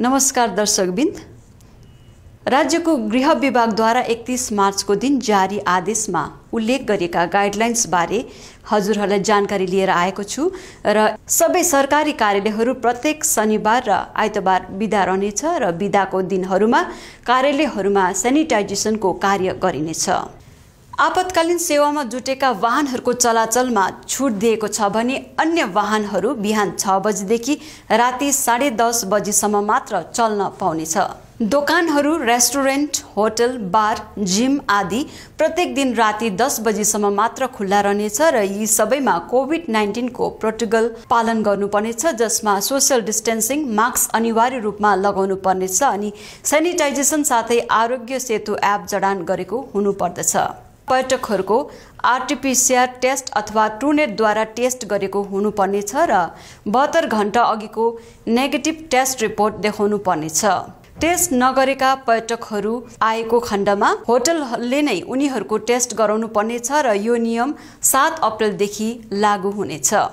नमस्कार दर्शकबिन्द राज्यको गृह विभागद्वारा एकतिस मार्चको दिन जारी आदेशमा उल्लेख गरिएका गाइडलाइन्सबारे हजुरहरूलाई जानकारी लिएर आएको छु र सबै सरकारी कार्यालयहरू प्रत्येक शनिबार र आइतबार बिदा रहनेछ र बिदाको दिनहरूमा कार्यालयहरूमा सेनिटाइजेसनको कार्य गरिनेछ आपतकालीन सेवामा जुटेका वाहनहरूको चलाचलमा छुट दिएको छ भने अन्य वाहनहरू बिहान छ बजीदेखि राति साढे दस बजीसम्म मात्र चल्न पाउनेछ दोकानहरू रेस्टुरेन्ट होटल बार जिम आदि प्रत्येक दिन राति दस बजीसम्म मात्र खुल्ला रहनेछ र यी सबैमा कोभिड नाइन्टिनको प्रोटोकल पालन गर्नुपर्नेछ जसमा सोसियल डिस्टेन्सिङ मास्क अनिवार्य रूपमा लगाउनु पर्नेछ अनि सेनिटाइजेसन साथै आरोग्य सेतु एप जडान गरेको हुनुपर्दछ पर्यटकहरूको आरटिपिसिआर टेस्ट अथवा ट्रुनेटद्वारा टेस्ट गरेको हुनुपर्नेछ र बहत्तर घण्टा अघिको नेगेटिभ टेस्ट रिपोर्ट देखाउनु पर्नेछ टेस्ट नगरेका पर्यटकहरू आएको खण्डमा होटलले नै उनीहरूको टेस्ट गराउनु पर्नेछ र यो नियम सात अप्रेलदेखि लागू हुनेछ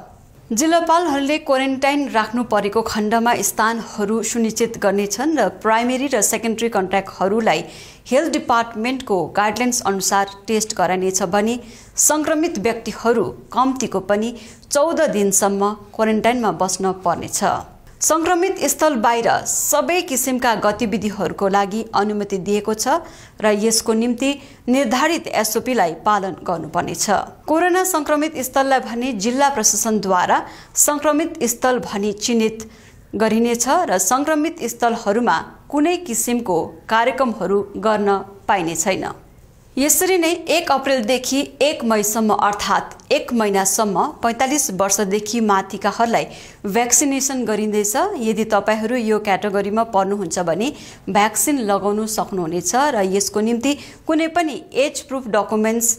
जिल्लापालहरूले क्वारेन्टाइन राख्नु परेको खण्डमा स्थानहरू सुनिश्चित गर्नेछन् र प्राइमेरी र सेकेन्ड्री कन्ट्याक्टहरूलाई हेल्थ डिपार्टमेन्टको गाइडलाइन्स अनुसार टेस्ट गराइनेछ भने सङ्क्रमित व्यक्तिहरू कम्तीको पनि चौध दिनसम्म क्वारेन्टाइनमा बस्न पर्नेछ सङ्क्रमित स्थल बाहिर सबै किसिमका गतिविधिहरूको लागि अनुमति दिएको छ र यसको निम्ति निर्धारित एसओपीलाई पालन गर्नुपर्नेछ कोरोना सङ्क्रमित स्थललाई भने जिल्ला प्रशासनद्वारा सङ्क्रमित स्थल भनी चिन्हित गरिनेछ र सङ्क्रमित स्थलहरूमा कुनै किसिमको कार्यक्रमहरू गर्न पाइने छैन यसरी नै एक अप्रेलदेखि एक मईसम्म अर्थात् एक महिनासम्म पैँतालिस वर्षदेखि माथिकाहरूलाई भ्याक्सिनेसन गरिँदैछ यदि तपाईँहरू यो क्याटेगोरीमा पर्नुहुन्छ भने भ्याक्सिन लगाउनु सक्नुहुनेछ र यसको निम्ति कुनै पनि एज प्रुफ डकुमेन्ट्स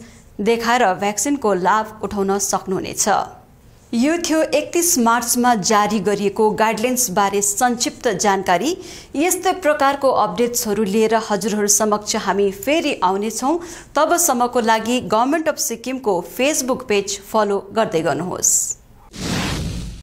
देखाएर भ्याक्सिनको लाभ उठाउन सक्नुहुनेछ यो थियो एकतिस मार्चमा जारी गरिएको गाइडलाइन्सबारे संक्षिप्त जानकारी यस्तै प्रकारको अपडेट्सहरू लिएर हजुरहरू समक्ष हामी फेरि आउनेछौँ तबसम्मको लागि गभर्मेन्ट अफ सिक्किमको फेसबुक पेज फलो गर्दै गर्नुहोस्